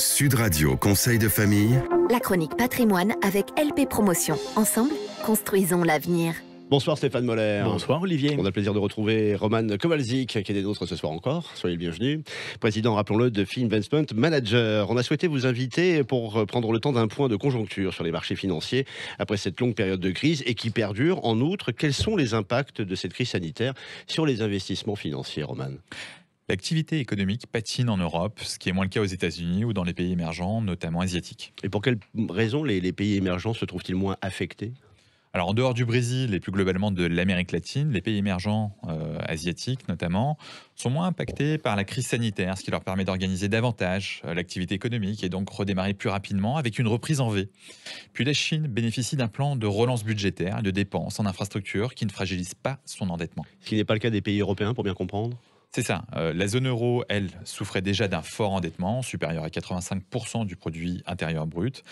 Sud Radio Conseil de famille. La chronique patrimoine avec LP Promotion. Ensemble, construisons l'avenir. Bonsoir Stéphane Moller. Bonsoir Olivier. On a le plaisir de retrouver Roman Kowalczyk, qui est des nôtres ce soir encore. Soyez le bienvenu. Président, rappelons-le, de Investment Manager. On a souhaité vous inviter pour euh, prendre le temps d'un point de conjoncture sur les marchés financiers après cette longue période de crise et qui perdure. En outre, quels sont les impacts de cette crise sanitaire sur les investissements financiers, Roman l'activité économique patine en Europe, ce qui est moins le cas aux États-Unis ou dans les pays émergents, notamment asiatiques. Et pour quelles raisons les, pays émergents se trouvent-ils moins affectés alors en dehors du Brésil et plus globalement de l'Amérique latine, les pays émergents, euh, asiatiques notamment, sont moins impactés par la crise sanitaire, ce qui leur permet d'organiser davantage euh, l'activité économique et donc redémarrer plus rapidement avec une reprise en V. Puis la Chine bénéficie d'un plan de relance budgétaire et de dépenses en infrastructures qui ne fragilise pas son endettement. Ce qui n'est pas le cas des pays européens pour bien comprendre c'est ça. Euh, la zone euro, elle, souffrait déjà d'un fort endettement supérieur à 85% du produit intérieur brut.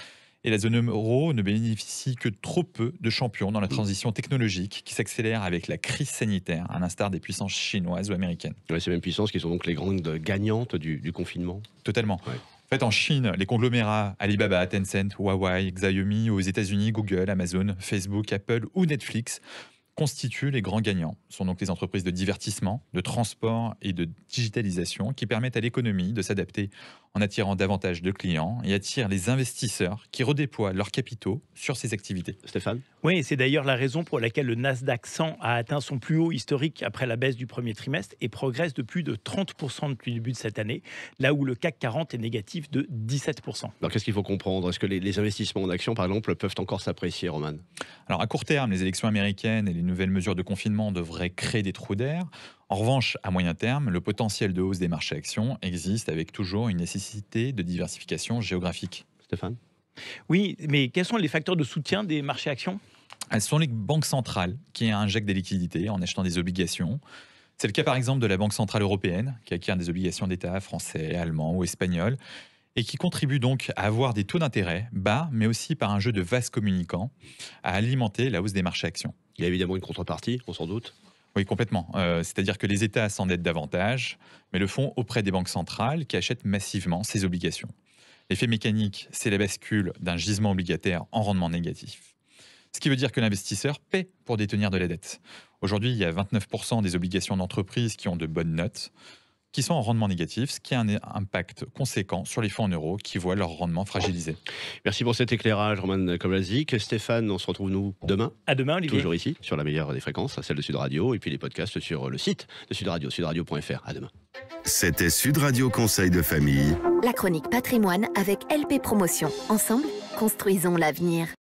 Et la zone euro ne bénéficie que trop peu de champions dans la transition technologique qui s'accélère avec la crise sanitaire, à l'instar des puissances chinoises ou américaines. Ouais, ces mêmes puissances qui sont donc les grandes gagnantes du, confinement. Totalement. En fait, en Chine, les conglomérats Alibaba, Tencent, Huawei, Xiaomi, aux États-Unis, Google, Amazon, Facebook, Apple ou Netflix constituent les grands gagnants. Ce sont donc les entreprises de divertissement, de transport et de digitalisation qui permettent à l'économie de s'adapter en attirant davantage de clients et attire les investisseurs qui redéploient leurs capitaux sur ces activités. Stéphane Oui, c'est d'ailleurs la raison pour laquelle le Nasdaq 100 a atteint son plus haut historique après la baisse du premier trimestre et progresse de plus de 30% depuis le début de cette année, là où le CAC 40 est négatif de 17%. Alors qu'est-ce qu'il faut comprendre Est-ce que les, les, investissements en actions, par exemple, peuvent encore s'apprécier, Roman Alors à court terme, les élections américaines et les nouvelles mesures de confinement devraient créer des trous d'air. En revanche, à moyen terme, le potentiel de hausse des marchés actions existe avec toujours une nécessité de diversification géographique. Stéphane Oui, mais quels sont les facteurs de soutien des marchés actions Ce sont les banques centrales qui injectent des liquidités en achetant des obligations. C'est le cas par exemple de la Banque Centrale Européenne qui acquiert des obligations d'État français, allemand ou espagnol et qui contribue donc à avoir des taux d'intérêt bas, mais aussi par un jeu de vases communicants, à alimenter la hausse des marchés actions. Il y a évidemment une contrepartie, on s'en doute. Oui, complètement. Euh, c'est-à-dire que les États s'endettent davantage, mais le font auprès des banques centrales qui achètent massivement ces obligations. L'effet mécanique, c'est la bascule d'un gisement obligataire en rendement négatif. Ce qui veut dire que l'investisseur paie pour détenir de la dette. Aujourd'hui, il y a 29% des obligations d'entreprise qui ont de bonnes notes qui sont en rendement négatif, ce qui a un impact conséquent sur les fonds en euros qui voient leur rendement fragilisé. Merci pour cet éclairage, Roman Koblazik. Stéphane, on se retrouve nous demain. À demain, Olivier. Toujours ici, sur la meilleure des fréquences, celle de Sud Radio, et puis les podcasts sur le site de Sud Radio, sudradio.fr. À demain. C'était Sud Radio Conseil de famille. La chronique patrimoine avec LP Promotion. Ensemble, construisons l'avenir.